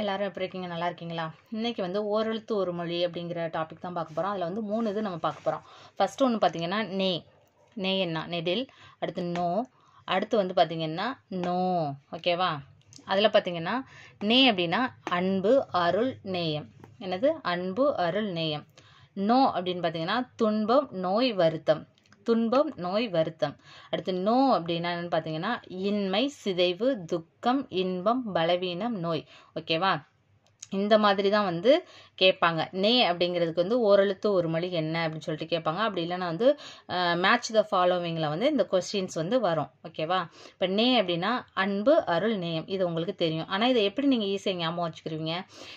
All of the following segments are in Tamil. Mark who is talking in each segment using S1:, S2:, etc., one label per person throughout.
S1: எல்லோரும் எப்படி இருக்கீங்க நல்லா இருக்கீங்களா இன்றைக்கி வந்து ஓரெழுத்து ஒரு மொழி அப்படிங்கிற டாபிக் தான் பார்க்க போகிறோம் அதில் வந்து மூணு இது நம்ம பார்க்க போகிறோம் ஃபஸ்ட்டு ஒன்று பார்த்திங்கன்னா நே நே என்ன நெடில் அடுத்து நோ அடுத்து வந்து பார்த்திங்கன்னா நோ ஓகேவா அதில் பார்த்திங்கன்னா நே அப்படின்னா அன்பு அருள் நேயம் என்னது அன்பு அருள் நேயம் நோ அப்படின்னு பார்த்தீங்கன்னா துன்பம் நோய் வருத்தம் துன்பம் நோய் வருத்தம் அடுத்து நோ அப்படின்னா பார்த்தீங்கன்னா இன்மை சிதைவு துக்கம் இன்பம் பலவீனம் நோய் ஓகேவா இந்த மாதிரி தான் வந்து கேட்பாங்க நே அப்படிங்கிறதுக்கு வந்து ஓரெழுத்து ஒரு மொழி என்ன அப்படின்னு சொல்லிட்டு கேட்பாங்க அப்படி இல்லைன்னா வந்து மேட்ச் த ஃபாலோவிங்கில் வந்து இந்த கொஸ்டின்ஸ் வந்து வரும் ஓகேவா இப்போ நே அப்படின்னா அன்பு அருள் நேயம் இது உங்களுக்கு தெரியும் ஆனால் இதை எப்படி நீங்கள் ஈஸியாக ஞாபகம் வச்சுக்கிறீங்க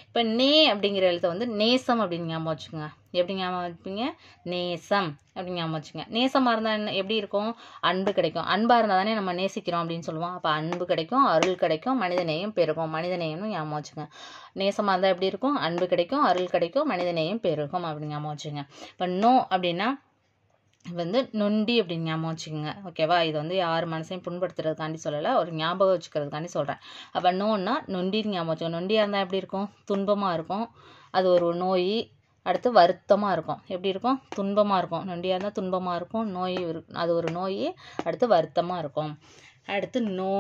S1: இப்போ நே அப்படிங்கிற எழுத்தை வந்து நேசம் அப்படின்னு ஞாபகம் வச்சுக்கோங்க எப்படி ஞாபகம் வைப்பீங்க நேசம் அப்படின்னு ஞாபகம் வச்சுங்க நேசமாக இருந்தால் என்ன எப்படி இருக்கும் அன்பு கிடைக்கும் அன்பாக இருந்தால் தானே நம்ம நேசிக்கிறோம் அப்படின்னு சொல்லுவோம் அப்போ அன்பு கிடைக்கும் அருள் கிடைக்கும் மனிதநேயம் பெருகும் மனிதநேயம்னு ஞாபகம் வச்சுங்க நேசமாக இருந்தால் எப்படி இருக்கும் அன்பு கிடைக்கும் அருள் கிடைக்கும் மனிதநேயம் பெருகும் அப்படின்னு ஞாபகம் வச்சுங்க இப்போ நோ அப்படின்னா வந்து நொண்டி அப்படின்னு ஞாபகம் வச்சுக்கோங்க ஓகேவா இது வந்து யார் மனசையும் புண்படுத்துறதுக்காண்டி சொல்லலை ஒரு ஞாபகம் வச்சுக்கிறதுக்காண்டி சொல்கிறேன் அப்போ நோன்னா நொண்டின்னு ஞாபகம் வச்சுக்கோங்க நொண்டியாக இருந்தால் எப்படி இருக்கும் துன்பமாக இருக்கும் அது ஒரு நோய் அடுத்து வருத்தமாக இருக்கும் எப்படி இருக்கும் துன்பமாக இருக்கும் நொண்டியாக இருந்தால் துன்பமாக இருக்கும் நோய் அது ஒரு நோய் அடுத்து வருத்தமாக இருக்கும் அடுத்து நோ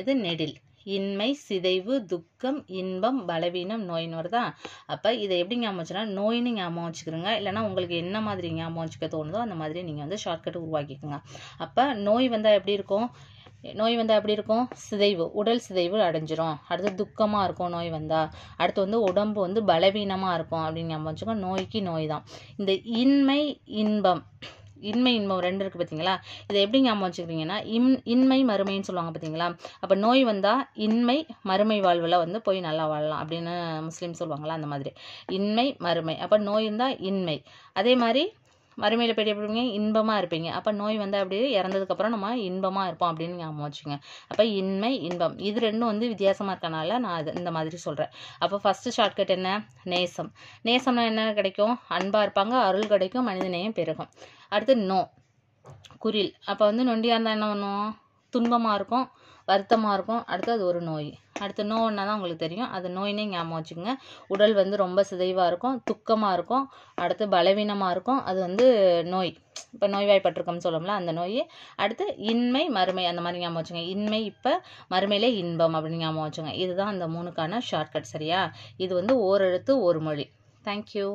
S1: இது நெடில் இன்மை சிதைவு துக்கம் இன்பம் பலவீனம் நோயின்னு வருதா அப்போ இதை எப்படி ஞாபகம் வச்சுன்னா நோயின்னு ஞாபகம் வச்சுக்கிறோங்க இல்லைனா உங்களுக்கு என்ன மாதிரி ஞாபகம் வச்சுக்க தோணுதோ அந்த மாதிரி நீங்கள் வந்து ஷார்ட்கட் உருவாக்கிக்கோங்க அப்போ நோய் வந்தால் எப்படி இருக்கும் நோய் வந்தால் எப்படி இருக்கும் சிதைவு உடல் சிதைவு அடைஞ்சிரும் அடுத்து துக்கமாக இருக்கும் நோய் வந்தால் அடுத்து வந்து உடம்பு வந்து பலவீனமாக இருக்கும் அப்படின்னு நம்ம வச்சுக்கோ நோய்க்கு நோய் தான் இந்த இன்மை இன்பம் இன்மை இன்பம் ரெண்டு இருக்குது பார்த்தீங்களா இதை எப்படி ஞாபகம் வச்சுக்கிறீங்கன்னா இன் இன்மை மறுமைன்னு சொல்லுவாங்க பார்த்தீங்களா அப்போ நோய் வந்தால் இன்மை மறுமை வாழ்வில் வந்து போய் நல்லா வாழலாம் அப்படின்னு முஸ்லீம் சொல்லுவாங்களா அந்த மாதிரி இன்மை மறுமை அப்போ நோய் இருந்தால் இன்மை அதே மாதிரி மறுமையில் பெரிய எப்படி இருப்பீங்க இன்பமாக இருப்பீங்க அப்போ நோய் வந்து அப்படியே இறந்ததுக்கப்புறம் நம்ம இன்பமாக இருப்போம் அப்படின்னு ஞாபகம் வச்சுங்க அப்போ இன்மை இன்பம் இது ரெண்டும் வந்து வித்தியாசமாக இருக்கனால நான் அது இந்த மாதிரி சொல்கிறேன் அப்போ ஃபஸ்ட்டு ஷார்ட்கட் என்ன நேசம் நேசம்னா என்ன கிடைக்கும் அன்பாக இருப்பாங்க அருள் கிடைக்கும் மனிதநேயம் பெருகும் அடுத்து நோ குரில் அப்போ வந்து நொண்டியாக இருந்தால் என்ன பண்ணுவோம் துன்பமாக இருக்கும் வருத்தமாக இருக்கும் அடுத்து அது ஒரு நோய் அடுத்து ஒன்றா தான் உங்களுக்கு தெரியும் அது நோயினே ஞாபகம் வச்சுக்கோங்க உடல் வந்து ரொம்ப சிதைவாக இருக்கும் துக்கமாக இருக்கும் அடுத்து பலவீனமாக இருக்கும் அது வந்து நோய் இப்போ நோய்வாய்ப்பட்டிருக்கோம்னு சொல்லோம்ல அந்த நோய் அடுத்து இன்மை மறுமை அந்த மாதிரி ஞாபகம் வச்சுங்க இன்மை இப்போ மறுமையிலே இன்பம் அப்படின்னு ஞாபகம் வச்சுங்க இதுதான் அந்த மூணுக்கான ஷார்ட்கட் சரியா இது வந்து ஓரெழுத்து ஒரு மொழி தேங்க்யூ